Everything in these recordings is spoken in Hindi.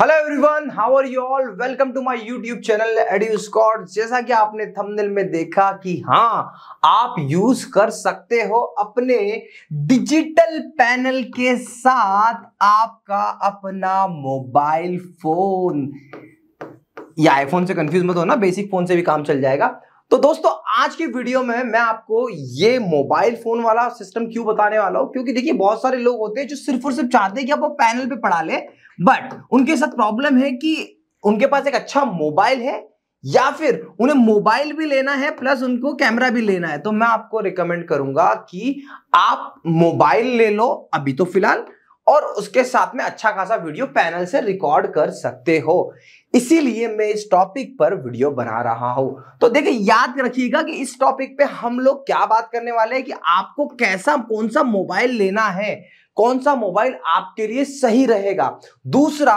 hello everyone how are you all welcome to my YouTube channel Edu Scott जैसा कि आपने थंबनेल में देखा कि हाँ आप यूज कर सकते हो अपने डिजिटल पैनल के साथ आपका अपना मोबाइल फोन या आईफोन से कंफ्यूज मत होना बेसिक फोन से भी काम चल जाएगा तो दोस्तों आज की वीडियो में मैं आपको ये मोबाइल फोन वाला सिस्टम क्यों बताने वाला हूँ क्योंकि देखिए बहुत सारे लोग होते हैं जो सिर्फ और सिर्फ चाहते हैं कि आप वो पैनल पे पढ़ा ले बट उनके साथ प्रॉब्लम है कि उनके पास एक अच्छा मोबाइल है या फिर उन्हें मोबाइल भी लेना है प्लस उनको कैमरा भी लेना है तो मैं आपको रिकमेंड करूंगा कि आप मोबाइल ले लो अभी तो फिलहाल और उसके साथ में अच्छा खासा वीडियो पैनल से रिकॉर्ड कर सकते हो इसीलिए मैं इस टॉपिक पर वीडियो बना रहा हूं तो देखिए याद रखिएगा कि इस टॉपिक पे हम लोग क्या बात करने वाले हैं कि आपको कैसा कौन सा मोबाइल लेना है कौन सा मोबाइल आपके लिए सही रहेगा दूसरा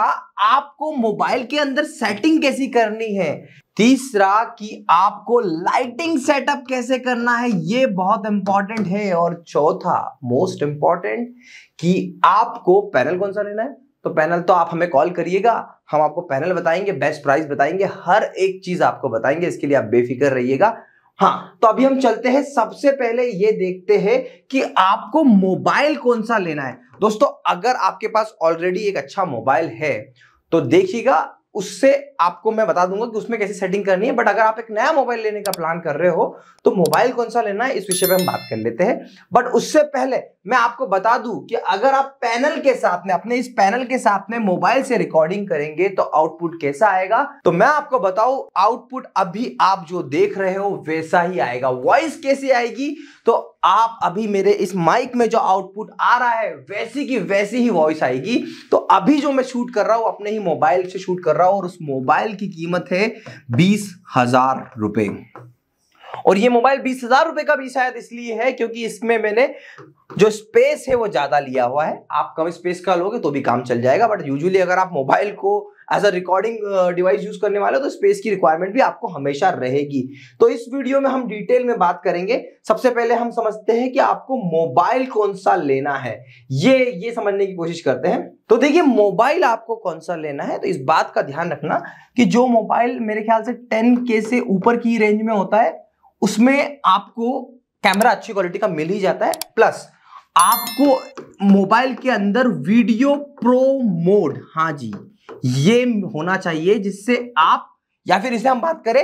आपको मोबाइल के अंदर सेटिंग कैसी करनी है तीसरा कि आपको लाइटिंग सेटअप कैसे करना है ये बहुत इंपॉर्टेंट है और चौथा मोस्ट इंपॉर्टेंट कि आपको पैनल कौन सा लेना है तो पैनल तो आप हमें कॉल करिएगा हम आपको पैनल बताएंगे बेस्ट प्राइस बताएंगे हर एक चीज आपको बताएंगे इसके लिए आप बेफिक्र रहिएगा हाँ तो अभी हम चलते हैं सबसे पहले ये देखते हैं कि आपको मोबाइल कौन सा लेना है दोस्तों अगर आपके पास ऑलरेडी एक अच्छा मोबाइल है तो देखिएगा उससे आपको मैं बता दूंगा कि उसमें कैसी सेटिंग करनी है बट अगर आप एक नया मोबाइल लेने का प्लान कर रहे हो तो मोबाइल कौन सा लेना है इस विषय पे हम बात कर लेते हैं बट उससे पहले मैं आपको बता दूं कि अगर आप पैनल के साथ में अपने इस पैनल के साथ में मोबाइल से रिकॉर्डिंग करेंगे तो आउटपुट कैसा आएगा तो मैं आपको बताऊं आउटपुट अभी आप जो देख रहे हो वैसा ही आएगा वॉइस कैसी आएगी तो आप अभी मेरे इस माइक में जो आउटपुट आ रहा है वैसी की वैसी ही वॉइस आएगी तो अभी जो मैं शूट कर रहा हूं अपने ही मोबाइल से शूट कर रहा हूं और उस मोबाइल की कीमत है बीस हजार रुपए और ये मोबाइल बीस हजार रुपए का भी शायद इसलिए है क्योंकि इसमें मैंने जो स्पेस है वो ज्यादा लिया हुआ है आप कम स्पेस का लोगे तो भी काम चल जाएगा बट यूजुअली अगर आप मोबाइल को as a recording device use करने वाले हो तो स्पेस की रिक्वायरमेंट भी आपको हमेशा रहेगी तो इस वीडियो में हम डिटेल में बात करेंगे सबसे पहले हम समझते हैं कि आपको मोबाइल कौन सा लेना है ये ये समझने की कोशिश करते हैं तो देखिए मोबाइल आपको कौन सा लेना है तो इस बात का ध्यान रखना कि जो मोबाइल मेरे ख्याल से टेन के से ऊपर की रेंज में होता है उसमें आपको कैमरा अच्छी क्वालिटी का मिल ही जाता है प्लस आपको मोबाइल के अंदर वीडियो प्रो मोड हाँ जी ये होना चाहिए जिससे आप या फिर इसे हम बात करें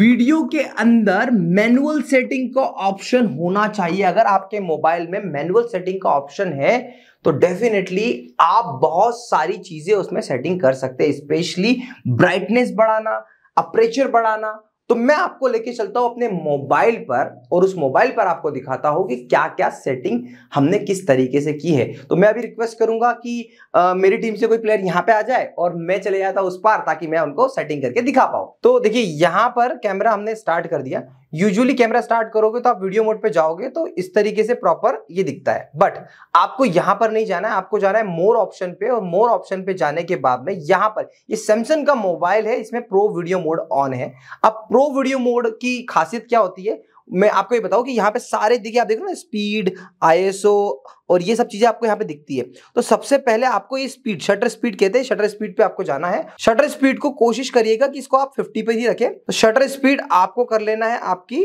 वीडियो के अंदर मैनुअल सेटिंग का ऑप्शन होना चाहिए अगर आपके मोबाइल में मैनुअल सेटिंग का ऑप्शन है तो डेफिनेटली आप बहुत सारी चीजें उसमें सेटिंग कर सकते हैं स्पेशली ब्राइटनेस बढ़ाना अप्रेचर बढ़ाना तो मैं आपको लेके चलता हूं अपने मोबाइल पर और उस मोबाइल पर आपको दिखाता हूं कि क्या क्या सेटिंग हमने किस तरीके से की है तो मैं अभी रिक्वेस्ट करूंगा कि आ, मेरी टीम से कोई प्लेयर यहां पे आ जाए और मैं चले जाता उस पार ताकि मैं उनको सेटिंग करके दिखा पाऊं तो देखिए यहां पर कैमरा हमने स्टार्ट कर दिया यूजुअली कैमरा स्टार्ट करोगे तो आप वीडियो मोड पे जाओगे तो इस तरीके से प्रॉपर ये दिखता है बट आपको यहां पर नहीं जाना है आपको जाना है मोर ऑप्शन पे और मोर ऑप्शन पे जाने के बाद में यहां पर ये सैमसंग का मोबाइल है इसमें प्रो वीडियो मोड ऑन है अब प्रो वीडियो मोड की खासियत क्या होती है मैं आपको ये बताऊं कि यहाँ पे सारे देखिए आप देखो ना स्पीड आईएसओ और ये सब चीजें आपको यहाँ पे दिखती है तो सबसे पहले आपको ये स्पीड शटर स्पीड कहते हैं शटर स्पीड पे आपको जाना है शटर स्पीड को कोशिश करिएगा कि इसको आप 50 पे ही रखें तो शटर स्पीड आपको कर लेना है आपकी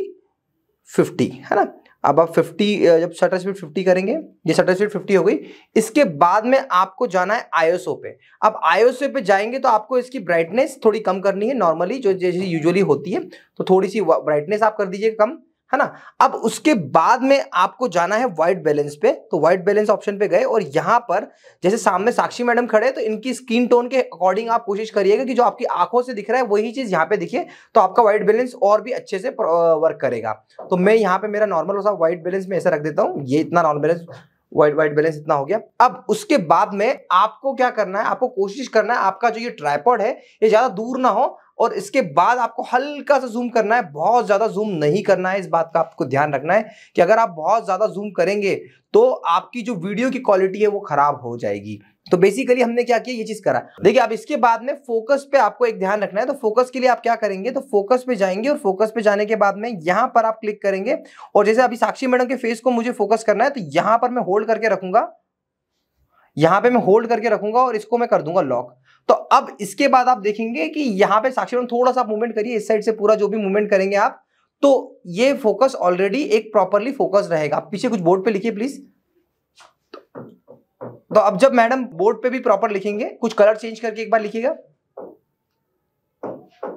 50 है ना अब आप 50 जब शटर स्पीड 50 करेंगे ये शटर स्पीड 50 हो गई इसके बाद में आपको जाना है आईओसो पे अब आईओसो पे जाएंगे तो आपको इसकी ब्राइटनेस थोड़ी कम करनी है नॉर्मली जो जैसे यूजुअली होती है तो थोड़ी सी ब्राइटनेस आप कर दीजिए कम है ना अब उसके बाद में आपको जाना है व्हाइट बैलेंस पे तो व्हाइट बैलेंस ऑप्शन पे गए और यहां पर जैसे सामने साक्षी मैडम खड़े तो इनकी स्किन टोन के अकॉर्डिंग आप कोशिश करिएगा कि जो आपकी आंखों से दिख रहा है वही चीज यहां पे दिखे तो आपका व्हाइट बैलेंस और भी अच्छे से वर्क करेगा तो मैं यहाँ पे मेरा नॉर्मल व्हाइट बैलेंस में ऐसा रख देता हूँ ये इतना normal balance white white balance इतना हो गया अब उसके बाद में आपको क्या करना है आपको कोशिश करना है आपका जो ये ट्राईपॉड है ये ज़्यादा दूर ना हो और इसके बाद आपको हल्का सा जूम करना है बहुत ज़्यादा जूम नहीं करना है इस बात का आपको ध्यान रखना है कि अगर आप बहुत ज़्यादा जूम करेंगे तो आपकी जो वीडियो की क्वालिटी है वो ख़राब हो जाएगी तो बेसिकली हमने क्या किया ये चीज करा देखिए अब इसके बाद में फोकस पे आपको एक ध्यान रखना है तो फोकस के लिए आप क्या करेंगे तो फोकस पे जाएंगे और फोकस पे जाने के बाद में यहां पर आप क्लिक करेंगे और जैसे अभी साक्षी मैडम के फेस को मुझे फोकस करना है तो यहां पर मैं होल्ड करके रखूंगा यहां पे मैं होल्ड करके रखूंगा और इसको मैं कर दूंगा लॉक तो अब इसके बाद आप देखेंगे कि यहाँ पर साक्षी मैडम थोड़ा सा मूवमेंट करिए इस साइड से पूरा जो भी मूवमेंट करेंगे आप तो ये फोकस ऑलरेडी एक प्रॉपरली फोकस रहेगा पीछे कुछ बोर्ड पे लिखिए प्लीज तो अब जब मैडम बोर्ड पे भी प्रॉपर लिखेंगे कुछ कलर चेंज करके एक बार लिखिएगा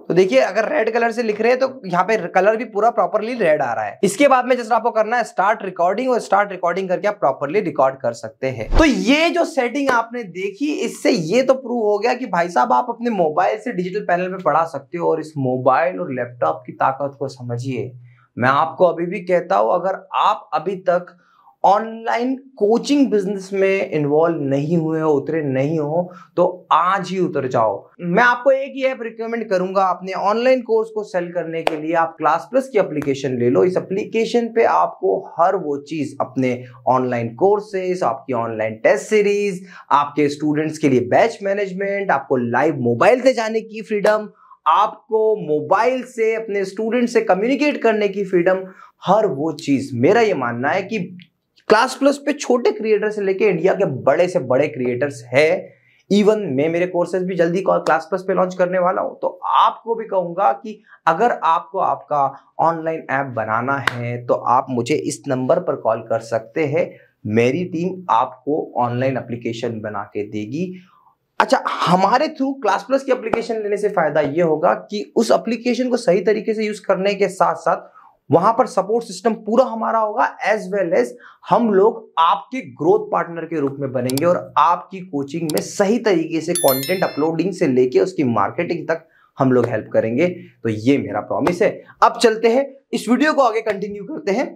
तो देखिए अगर रेड कलर से लिख रहे हैं तो यहाँ पे कलर भी पूरा प्रॉपरली रेड आ रहा है इसके बाद में जस्ट आपको करना है स्टार्ट रिकॉर्डिंग और स्टार्ट रिकॉर्डिंग करके आप प्रॉपरली रिकॉर्ड कर सकते हैं तो ये जो सेटिंग आपने देखी इससे ये तो प्रूव हो गया कि भाई साहब आप अपने मोबाइल से डिजिटल पैनल में पढ़ा सकते हो और इस मोबाइल और लैपटॉप की ताकत को समझिए मैं आपको अभी भी कहता हूं अगर आप अभी तक ऑनलाइन कोचिंग बिजनेस में इन्वॉल्व नहीं हुए हो उतरे नहीं हो तो आज ही उतर जाओ मैं आपको एक ही ऐप रिकमेंड करूंगा अपने ऑनलाइन कोर्स को सेल करने के लिए आप क्लास प्लस की एप्लीकेशन ले लो इस एप्लीकेशन पे आपको हर वो चीज अपने ऑनलाइन कोर्सेस आपकी ऑनलाइन टेस्ट सीरीज आपके स्टूडेंट्स के लिए बैच मैनेजमेंट आपको लाइव मोबाइल से जाने की फ्रीडम आपको मोबाइल से अपने स्टूडेंट से कम्युनिकेट करने की फ्रीडम हर वो चीज़ मेरा ये मानना है कि क्लास प्लस पे छोटे क्रिएटर से लेके इंडिया के बड़े से बड़े क्रिएटर्स है इवन मैं मेरे कोर्सेज भी जल्दी क्लास प्लस पे लॉन्च करने वाला हूं तो आपको भी कहूंगा कि अगर आपको आपका ऑनलाइन ऐप बनाना है तो आप मुझे इस नंबर पर कॉल कर सकते हैं मेरी टीम आपको ऑनलाइन एप्लीकेशन बना के देगी अच्छा हमारे थ्रू क्लास प्लस की एप्लीकेशन लेने से फायदा ये होगा कि उस एप्लीकेशन को सही तरीके से यूज करने के साथ साथ वहां पर सपोर्ट सिस्टम पूरा हमारा होगा एज वेल एज हम लोग आपके ग्रोथ पार्टनर के रूप में बनेंगे और आपकी कोचिंग में सही तरीके से कंटेंट अपलोडिंग से लेके उसकी मार्केटिंग तक हम लोग हेल्प करेंगे तो ये मेरा प्रॉमिस है अब चलते हैं इस वीडियो को आगे कंटिन्यू करते हैं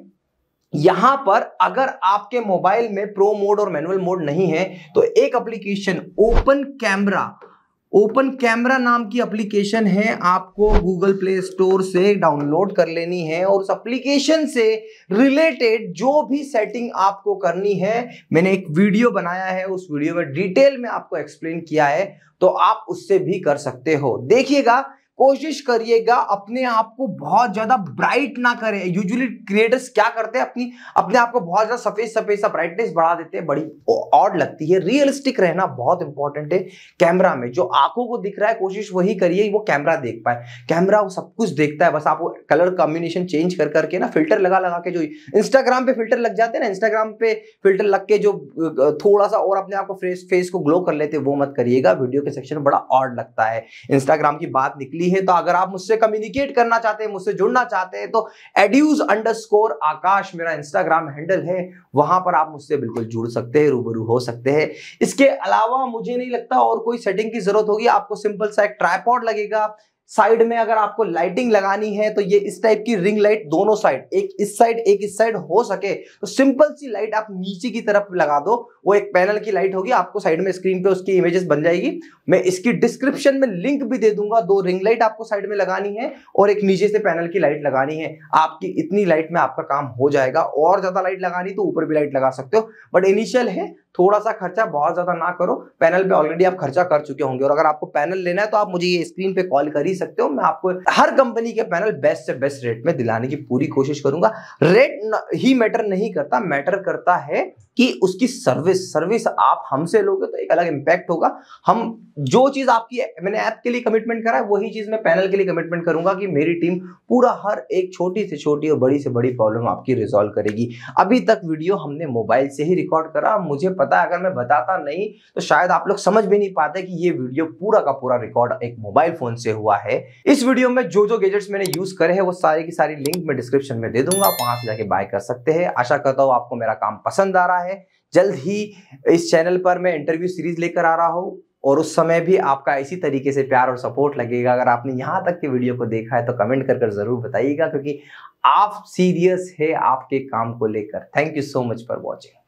यहां पर अगर आपके मोबाइल में प्रो मोड और मैनुअल मोड नहीं है तो एक application open camera open camera नाम की एप्लीकेशन है आपको गूगल प्ले स्टोर से डाउनलोड कर लेनी है और उस एप्लीकेशन से रिलेटेड जो भी सेटिंग आपको करनी है मैंने एक वीडियो बनाया है उस वीडियो में डिटेल में आपको एक्सप्लेन किया है तो आप उससे भी कर सकते हो देखिएगा कोशिश करिएगा अपने आप को बहुत ज्यादा ब्राइट ना करें यूजुअली क्रिएटर्स क्या करते हैं अपनी अपने आप को बहुत ज्यादा सफेद सफेद सा ब्राइटनेस बढ़ा देते हैं बड़ी ऑड लगती है रियलिस्टिक रहना बहुत इंपॉर्टेंट है कैमरा में जो आंखों को दिख रहा है कोशिश वही करिए वो कैमरा देख पाए कैमरा सब कुछ देखता है बस आप कलर कॉम्बिनेशन चेंज कर करके ना फिल्टर लगा लगा के जो इंस्टाग्राम पे फिल्टर लग जाते हैं ना इंस्टाग्राम पे फिल्टर लग के जो थोड़ा सा और अपने आप को फेस फेस को ग्लो कर लेते वो मत करिएगा वीडियो के सेक्शन में बड़ा ऑड लगता है इंस्टाग्राम की बात निकली दी है तो अगर आप मुझसे कम्युनिकेट करना चाहते हैं मुझसे जुड़ना चाहते हैं तो एड्यूज अंडर आकाश मेरा इंस्टाग्राम हैंडल है वहां पर आप मुझसे बिल्कुल जुड़ सकते हैं रूबरू हो सकते हैं इसके अलावा मुझे नहीं लगता और कोई सेटिंग की जरूरत होगी आपको सिंपल सा एक ट्राईपॉड लगेगा साइड में अगर आपको लाइटिंग लगानी है तो ये इस टाइप की रिंग लाइट दोनों साइड एक इस साइड एक इस साइड हो सके तो सिंपल सी लाइट आप नीचे की तरफ लगा दो वो एक पैनल की लाइट होगी आपको साइड में स्क्रीन पे उसकी इमेजेस बन जाएगी मैं इसकी डिस्क्रिप्शन में लिंक भी दे दूंगा दो रिंग लाइट आपको साइड में लगानी है और एक नीचे से पैनल की लाइट लगानी है आपकी इतनी लाइट में आपका काम हो जाएगा और ज्यादा लाइट लगानी तो ऊपर भी लाइट लगा सकते हो बट इनिशियल है थोड़ा सा खर्चा बहुत ज्यादा ना करो पैनल पे ऑलरेडी आप खर्चा कर चुके होंगे और अगर आपको पैनल लेना है तो आप मुझे ये स्क्रीन पे कॉल कर ही सकते हो मैं आपको हर कंपनी के पैनल बेस्ट से बेस्ट रेट में दिलाने की पूरी कोशिश करूंगा रेट ही मैटर नहीं करता मैटर करता है कि उसकी सर्विस सर्विस आप हमसे लोगे तो एक अलग इम्पैक्ट होगा हम जो चीज आपकी मैंने ऐप के लिए कमिटमेंट करा है वही चीज मैं पैनल के लिए कमिटमेंट करूंगा कि मेरी टीम पूरा हर एक छोटी से छोटी और बड़ी से बड़ी प्रॉब्लम आपकी रिजोल्व करेगी अभी तक वीडियो हमने मोबाइल से ही रिकॉर्ड करा मुझे पता है अगर मैं बताता नहीं तो शायद आप लोग समझ भी नहीं पाते कि ये वीडियो पूरा का पूरा रिकॉर्ड एक मोबाइल फोन से हुआ है इस वीडियो में जो जो गैजेट्स मैंने यूज करे हैं वो सारी की सारी लिंक मैं डिस्क्रिप्शन में दे दूंगा वहां से जाके बाय कर सकते हैं आशा करता हूँ आपको मेरा काम पसंद आ रहा है जल्द ही इस चैनल पर मैं इंटरव्यू सीरीज लेकर आ रहा हूँ और उस समय भी आपका इसी तरीके से प्यार और सपोर्ट लगेगा अगर आपने यहाँ तक के वीडियो को देखा है तो कमेंट कर कर ज़रूर बताइएगा क्योंकि आप सीरियस है आपके काम को लेकर thank you so much for watching